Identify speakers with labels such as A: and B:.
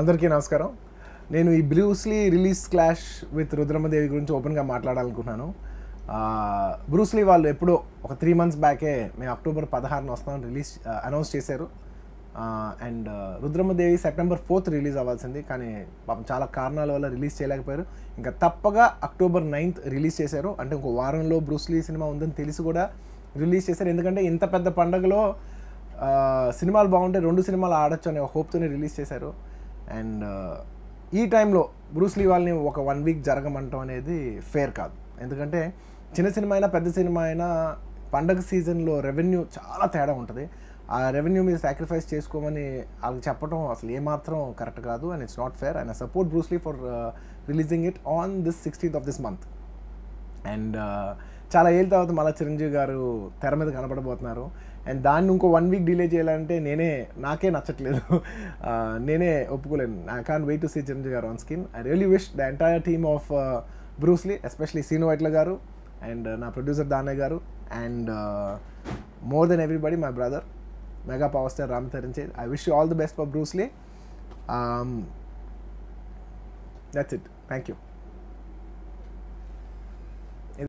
A: అందరికీ నమస్కారం నేను ఈ Bruce Lee release clash with Rudhramadevi గురించి ఓపెన్గా మాట్లాడాలనుకున్నాను బ్రూస్లీ వాళ్ళు ఎప్పుడో ఒక త్రీ మంత్స్ బ్యాకే మేము అక్టోబర్ పదహారున వస్తాం రిలీజ్ అనౌన్స్ చేశారు and Rudhramadevi September fourth release అవ్వాల్సింది కానీ పాపం చాలా కారణాల వల్ల రిలీజ్ చేయలేకపోయారు ఇంకా తప్పగా అక్టోబర్ నైన్త్ రిలీజ్ చేశారు అంటే ఇంకో వారంలో బ్రూస్లీ సినిమా ఉందని తెలిసి కూడా రిలీజ్ చేశారు ఎందుకంటే ఇంత పెద్ద పండగలో సినిమాలు బాగుంటే రెండు సినిమాలు ఆడొచ్చు అనే హోప్తోనే రిలీజ్ చేశారు అండ్ ఈ టైంలో బ్రూస్లీ వాళ్ళని ఒక వన్ వీక్ జరగమంటాం అనేది ఫేర్ కాదు ఎందుకంటే చిన్న సినిమా అయినా పెద్ద సినిమా అయినా పండగ సీజన్లో రెవెన్యూ చాలా తేడా ఉంటుంది ఆ రెవెన్యూ మీద సాక్రిఫైస్ చేసుకోమని వాళ్ళకి చెప్పడం అసలు ఏమాత్రం కరెక్ట్ కాదు and it's not fair and I support Bruce Lee for releasing it on this sixteenth of this month and చాలా ఏళ్ళ తర్వాత మళ్ళీ చిరంజీవి గారు తెర మీద కనపడబోతున్నారు అండ్ దాన్ని ఇంకో వన్ వీక్ డిలే చేయాలంటే నేనే నాకే నచ్చట్లేదు నేనే ఒప్పుకోలేను I can wait to see Chiranjeevi garu on screen I really wish the entire team of Bruce Lee especially Seenu Vaitla garu and uh, నా producer Danayya garu and more then everybody my brother mega power star Ram తరించే I wish you all the best for Bruce Lee that's it thank you